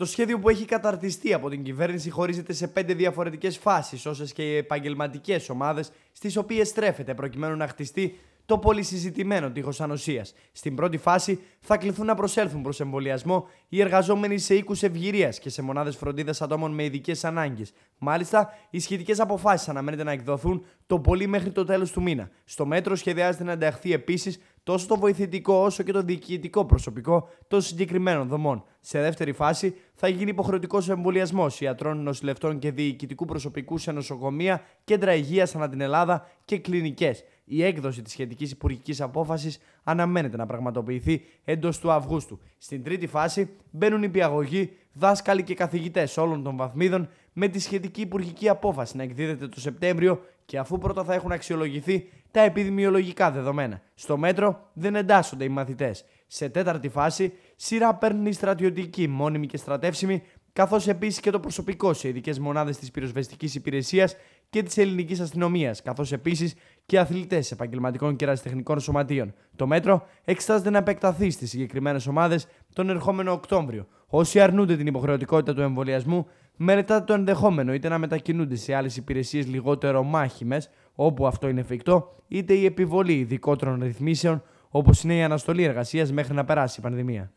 Το σχέδιο που έχει καταρτιστεί από την κυβέρνηση χωρίζεται σε πέντε διαφορετικές φάσεις, όσες και οι επαγγελματικές ομάδες στις οποίες στρέφεται προκειμένου να χτιστεί το συζητημένο τείχος ανοσίας. Στην πρώτη φάση θα κληθούν να προσέλθουν προς εμβολιασμό οι εργαζόμενοι σε οίκους ευγυρίας και σε μονάδες φροντίδας ατόμων με ειδικές ανάγκες. Μάλιστα, οι σχετικές αποφάσεις αναμένεται να εκδοθούν το πολύ μέχρι το τέλος του μήνα. Στο μέτρο σχεδιάζεται να ενταχθεί επίσης τόσο το βοηθητικό όσο και το διοικητικό προσωπικό των συγκεκριμένων δομών. Σε δεύτερη φάση, θα γίνει υποχρεωτικός εμβολιασμός ιατρών, νοσηλευτών και διοικητικού προσωπικού σε νοσοκομεία, κέντρα υγείας ανά την Ελλάδα και κλινικές. Η έκδοση της σχετικής υπουργικής απόφασης αναμένεται να πραγματοποιηθεί εντός του Αυγούστου. Στην τρίτη φάση μπαίνουν οι πιαγωγοί, δάσκαλοι και καθηγητές όλων των βαθμίδων με τη σχετική υπουργική απόφαση να εκδίδεται το Σεπτέμβριο και αφού πρώτα θα έχουν αξιολογηθεί τα επιδημιολογικά δεδομένα. Στο μέτρο δεν εντάσσονται οι μαθητές. Σε τέταρτη φάση, σειρά παίρνουν οι στρατιωτικοί, μόνιμοι και στρατεύσιμοι, καθώς επίσης και το προσωπικό σε ειδικές μονάδες της πυροσβεστικής υπηρεσίας και της ελληνικής αστυνομίας, καθώς επίσης και αθλητές επαγγελματικών και ερασιτεχνικών σωματείων. Το μέτρο εξετάζεται να επεκταθεί στις συγκεκριμένες ομάδες τον ερχόμενο Οκτώβριο. Όσοι αρνούνται την υποχρεωτικότητα του εμβολιασμού, μελετάτε το ενδεχόμενο είτε να μετακινούνται σε άλλες υπηρεσίες λιγότερο μάχημες, όπου αυτό είναι εφικτό, είτε η επιβολή ειδικότερων ρυθμίσεων, όπως είναι η αναστολή εργασίας μέχρι να περάσει η πανδημία.